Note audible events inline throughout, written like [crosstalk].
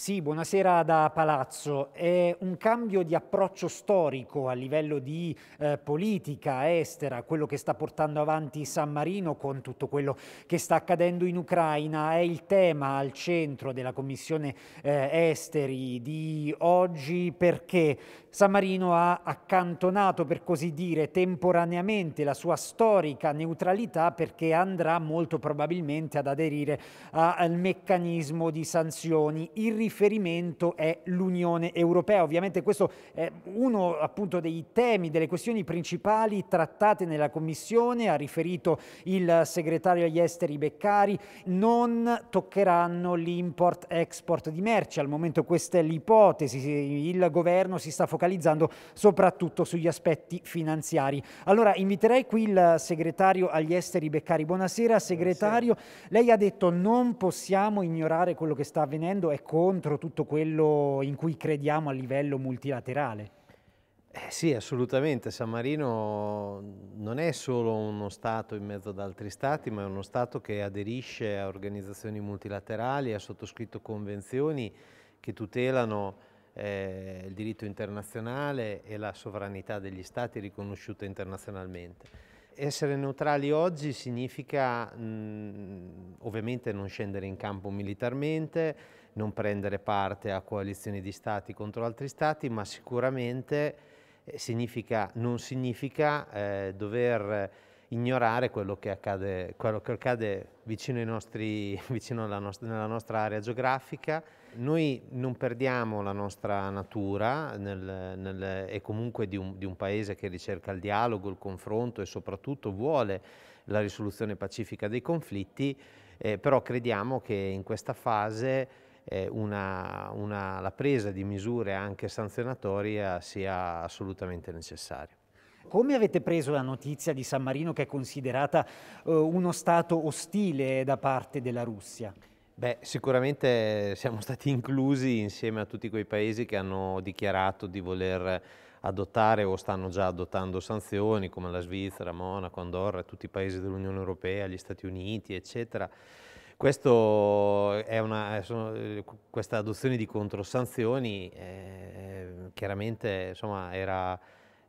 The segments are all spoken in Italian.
Sì, buonasera da Palazzo. È un cambio di approccio storico a livello di eh, politica estera, quello che sta portando avanti San Marino con tutto quello che sta accadendo in Ucraina. È il tema al centro della Commissione eh, Esteri di oggi perché San Marino ha accantonato, per così dire, temporaneamente la sua storica neutralità perché andrà molto probabilmente ad aderire a, al meccanismo di sanzioni. Il riferimento è l'Unione Europea. Ovviamente questo è uno appunto dei temi, delle questioni principali trattate nella Commissione, ha riferito il segretario agli esteri Beccari, non toccheranno l'import-export di merci. Al momento questa è l'ipotesi, il governo si sta focalizzando soprattutto sugli aspetti finanziari. Allora inviterei qui il segretario agli esteri Beccari. Buonasera segretario, Buonasera. lei ha detto non possiamo ignorare quello che sta avvenendo, è contro contro tutto quello in cui crediamo a livello multilaterale. Eh sì, assolutamente. San Marino non è solo uno Stato in mezzo ad altri Stati, ma è uno Stato che aderisce a organizzazioni multilaterali, ha sottoscritto convenzioni che tutelano eh, il diritto internazionale e la sovranità degli Stati riconosciuta internazionalmente. Essere neutrali oggi significa mh, mm, ovviamente non scendere in campo militarmente, non prendere parte a coalizioni di stati contro altri stati, ma sicuramente eh, significa, non significa eh, dover ignorare quello che accade, quello che accade vicino, nostri, [laughs] vicino nost- nella nostra area geografica. Noi non perdiamo la nostra natura nel, nel, e comunque di un, di un paese che ricerca il dialogo, il confronto e soprattutto vuole la risoluzione pacifica dei conflitti, eh, però crediamo che in questa fase eh, una, una, la presa di misure anche sanzionatorie sia assolutamente necessaria. Come avete preso la notizia di San Marino che è considerata eh, uno Stato ostile da parte della Russia? Beh, sicuramente siamo [laughs] stati inclusi insieme a tutti quei paesi che hanno dichiarato di voler adottare o stanno già adottando sanzioni come la Svizzera, Monaco, Andorra, tutti i paesi dell'Unione Europea, gli Stati Uniti, eccetera. Una, sono, questa adozione di controsanzioni eh, chiaramente insomma, era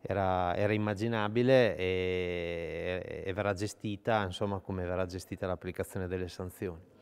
era, era immaginabile e, e verrà gestita, insomma, come verrà gestita l'applicazione delle sanzioni.